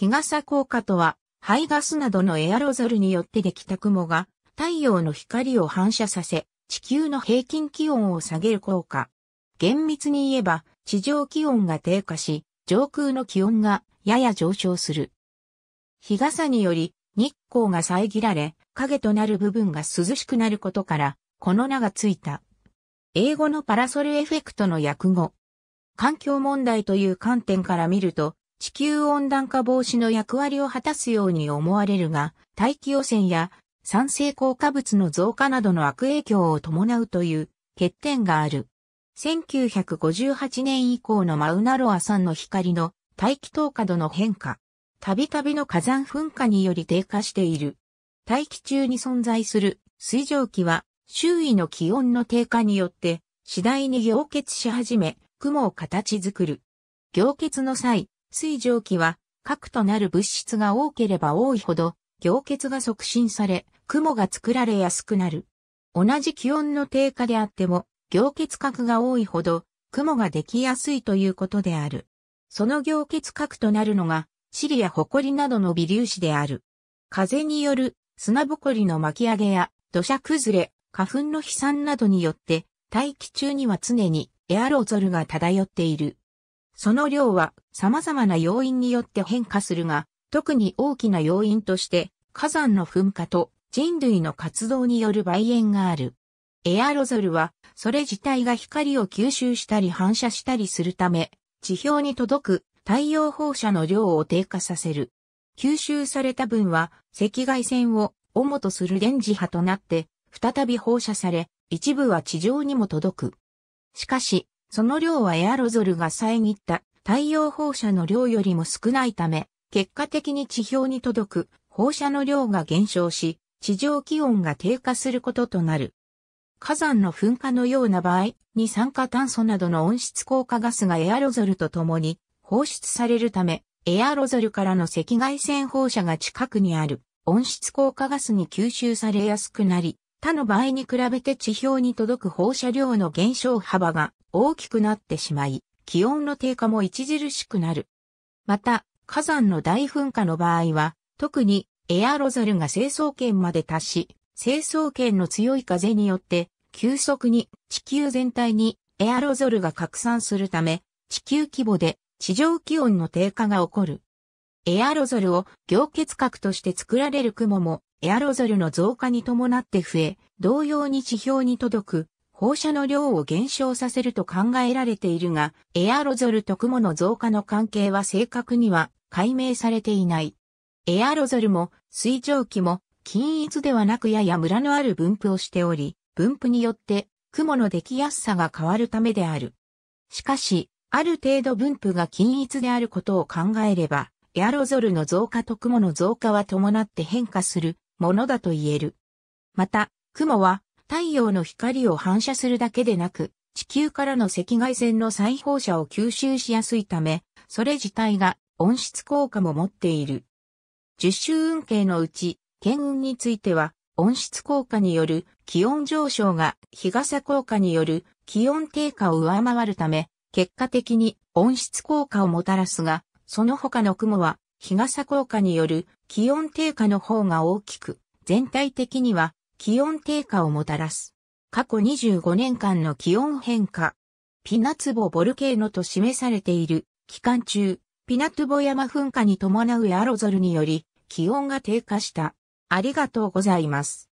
日傘効果とは、排ガスなどのエアロゾルによってできた雲が、太陽の光を反射させ、地球の平均気温を下げる効果。厳密に言えば、地上気温が低下し、上空の気温がやや上昇する。日傘により、日光が遮られ、影となる部分が涼しくなることから、この名がついた。英語のパラソルエフェクトの訳語。環境問題という観点から見ると、地球温暖化防止の役割を果たすように思われるが、大気汚染や酸性効果物の増加などの悪影響を伴うという欠点がある。1958年以降のマウナロア山の光の大気透過度の変化。たびたびの火山噴火により低下している。大気中に存在する水蒸気は周囲の気温の低下によって次第に凝結し始め、雲を形作る。凝結の際、水蒸気は、核となる物質が多ければ多いほど、凝結が促進され、雲が作られやすくなる。同じ気温の低下であっても、凝結核が多いほど、雲ができやすいということである。その凝結核となるのが、チリやホコリなどの微粒子である。風による砂ぼこりの巻き上げや土砂崩れ、花粉の飛散などによって、大気中には常にエアロゾルが漂っている。その量は様々な要因によって変化するが、特に大きな要因として火山の噴火と人類の活動による梅炎がある。エアロゾルは、それ自体が光を吸収したり反射したりするため、地表に届く太陽放射の量を低下させる。吸収された分は赤外線を主とする電磁波となって、再び放射され、一部は地上にも届く。しかし、その量はエアロゾルが遮った太陽放射の量よりも少ないため、結果的に地表に届く放射の量が減少し、地上気温が低下することとなる。火山の噴火のような場合、二酸化炭素などの温室効果ガスがエアロゾルと共に放出されるため、エアロゾルからの赤外線放射が近くにある温室効果ガスに吸収されやすくなり、他の場合に比べて地表に届く放射量の減少幅が大きくなってしまい、気温の低下も著しくなる。また、火山の大噴火の場合は、特にエアロゾルが成層圏まで達し、成層圏の強い風によって、急速に地球全体にエアロゾルが拡散するため、地球規模で地上気温の低下が起こる。エアロゾルを凝結核として作られる雲もエアロゾルの増加に伴って増え、同様に地表に届く放射の量を減少させると考えられているが、エアロゾルと雲の増加の関係は正確には解明されていない。エアロゾルも水蒸気も均一ではなくややムラのある分布をしており、分布によって雲のできやすさが変わるためである。しかし、ある程度分布が均一であることを考えれば、エアロゾルの増加と雲の増加は伴って変化するものだと言える。また、雲は太陽の光を反射するだけでなく、地球からの赤外線の再放射を吸収しやすいため、それ自体が温室効果も持っている。十種運慶のうち、剣運については、温室効果による気温上昇が日傘効果による気温低下を上回るため、結果的に温室効果をもたらすが、その他の雲は日傘効果による気温低下の方が大きく、全体的には気温低下をもたらす。過去25年間の気温変化。ピナツボボルケーノと示されている期間中、ピナツボ山噴火に伴うアロゾルにより気温が低下した。ありがとうございます。